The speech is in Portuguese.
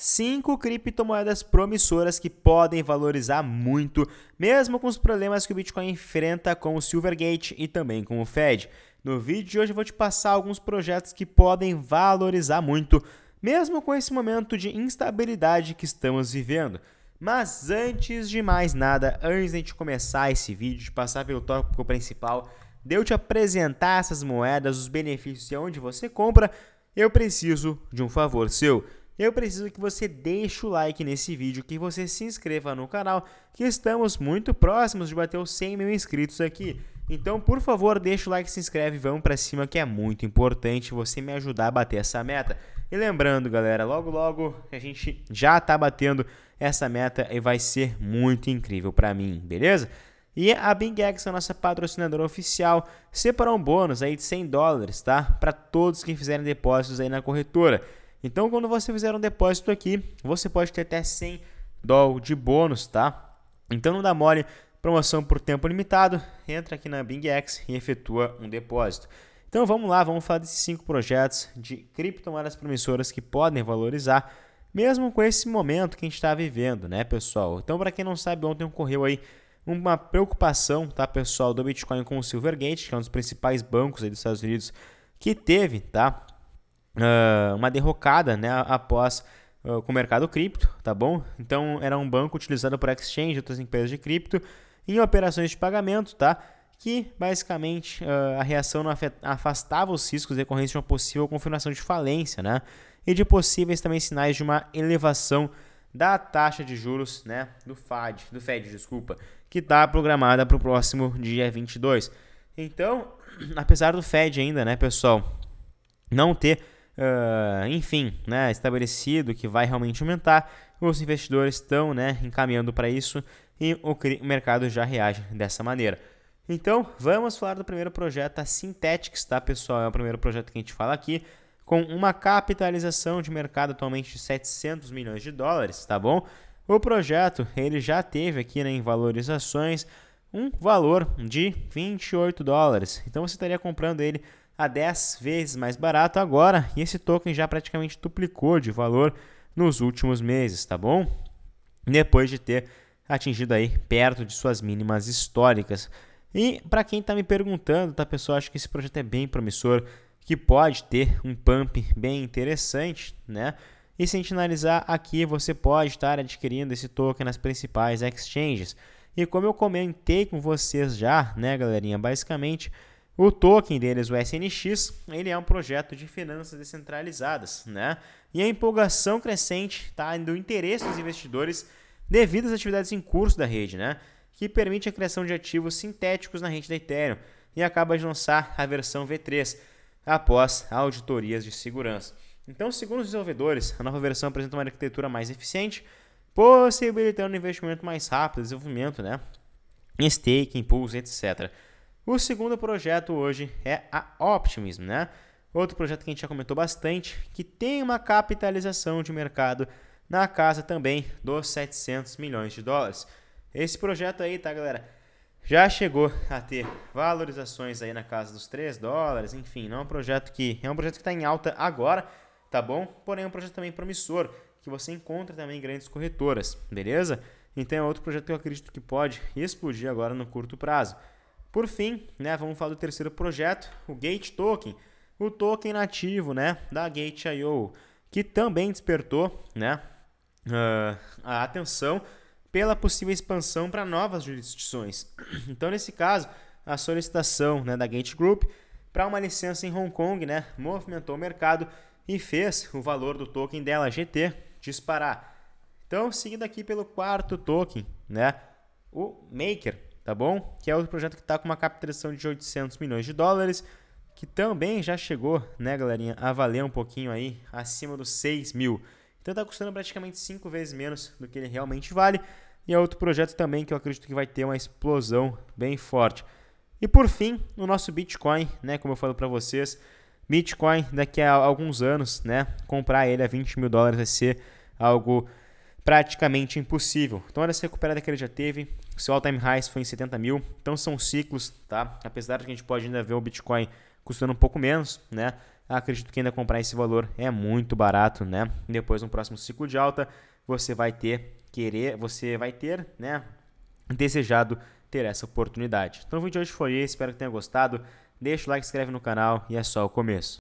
cinco criptomoedas promissoras que podem valorizar muito, mesmo com os problemas que o Bitcoin enfrenta com o Silvergate e também com o Fed. No vídeo de hoje eu vou te passar alguns projetos que podem valorizar muito, mesmo com esse momento de instabilidade que estamos vivendo. Mas antes de mais nada, antes de a gente começar esse vídeo, de passar pelo tópico principal, de eu te apresentar essas moedas, os benefícios e onde você compra, eu preciso de um favor seu eu preciso que você deixe o like nesse vídeo, que você se inscreva no canal, que estamos muito próximos de bater os 100 mil inscritos aqui. Então, por favor, deixa o like, se inscreve e vamos para cima que é muito importante você me ajudar a bater essa meta. E lembrando, galera, logo logo a gente já tá batendo essa meta e vai ser muito incrível para mim, beleza? E a X, a nossa patrocinadora oficial, separou um bônus aí de 100 dólares, tá? Para todos que fizerem depósitos aí na corretora. Então, quando você fizer um depósito aqui, você pode ter até 100 dólares de bônus, tá? Então, não dá mole, promoção por tempo limitado, entra aqui na BingX e efetua um depósito. Então, vamos lá, vamos falar desses cinco projetos de criptomoedas promissoras que podem valorizar, mesmo com esse momento que a gente está vivendo, né, pessoal? Então, para quem não sabe, ontem ocorreu aí uma preocupação, tá, pessoal, do Bitcoin com o Silvergate, que é um dos principais bancos aí dos Estados Unidos que teve, tá? uh, uma derrocada né, após uh, com o mercado cripto, tá bom? Então era um banco utilizado por exchange, outras empresas de cripto, em operações de pagamento, tá? que basicamente ah, a reação afastava os riscos decorrentes de uma possível confirmação de falência, né? E de possíveis também sinais de uma elevação da taxa de juros, né? Do FAD, do Fed, desculpa, que está programada para o próximo dia 22. Então, apesar do Fed ainda, né, pessoal, não ter uh, enfim, né, estabelecido que vai realmente aumentar, os investidores estão né, encaminhando para isso e o, mercado já reage dessa maneira. Então, vamos falar do primeiro projeto, a Synthetics, tá, pessoal? É o primeiro projeto que a gente fala aqui, com uma capitalização de mercado atualmente de 700 milhões de dólares, tá bom? O projeto, ele já teve aqui né, em valorizações um valor de 28 dólares. Então, você estaria comprando ele a 10 vezes mais barato agora, e esse token já praticamente duplicou de valor nos últimos meses, tá bom? Depois de ter atingido aí perto de suas mínimas históricas. E para quem está me perguntando, tá pessoal, acho que esse projeto é bem promissor, que pode ter um pump bem interessante, né? E se a gente analisar aqui, você pode estar adquirindo esse token nas principais exchanges. E como eu comentei com vocês já, né, galerinha, basicamente o token deles, o SNX, ele é um projeto de finanças descentralizadas, né? E a empolgação crescente tá, do interesse dos investidores devido às atividades em curso da rede, né? Que permite a criação de ativos sintéticos na rede da Ethereum e acaba de lançar a versão V3 após auditorias de segurança. Então, segundo os desenvolvedores, a nova versão apresenta uma arquitetura mais eficiente, possibilitando um investimento mais rápido, desenvolvimento, né? Staking, pools, etc. O segundo projeto hoje é a Optimism, né? Outro projeto que a gente já comentou bastante, que tem uma capitalização de mercado na casa também dos 700 milhões de dólares. Esse projeto aí, tá, galera? Já chegou a ter valorizações aí na casa dos 3 dólares, enfim, não é um projeto que é um projeto que está em alta agora, tá bom? Porém é um projeto também promissor, que você encontra também em grandes corretoras, beleza? Então é outro projeto que eu acredito que pode explodir agora no curto prazo. Por fim, né, vamos falar do terceiro projeto, o Gate Token, o token nativo né, da Gate.io, que também despertou né, uh, a atenção pela possível expansão para novas jurisdições. Então, nesse caso, a solicitação né, da Gate Group para uma licença em Hong Kong né, movimentou o mercado e fez o valor do token dela, GT, disparar. Então, seguido aqui pelo quarto token, né, o Maker, tá bom? Que é outro projeto que está com uma captação de 800 milhões de dólares, que também já chegou, né, galerinha, a valer um pouquinho aí, acima dos 6 mil. Então está custando praticamente 5 vezes menos do que ele realmente vale. E é outro projeto também que eu acredito que vai ter uma explosão bem forte. E por fim, o nosso Bitcoin, né, como eu falo para vocês, Bitcoin daqui a alguns anos, né, comprar ele a 20 mil dólares vai ser algo praticamente impossível. Então olha essa recuperada que ele já teve, o seu all-time high foi em 70 mil. Então são ciclos, tá? Apesar de que a gente pode ainda ver o Bitcoin custando um pouco menos, né? Acredito que ainda comprar esse valor é muito barato, né? Depois no próximo ciclo de alta, você vai ter querer, você vai ter, né, desejado ter essa oportunidade. Então o vídeo de hoje foi esse, espero que tenha gostado. Deixa o like, se inscreve no canal e é só o começo.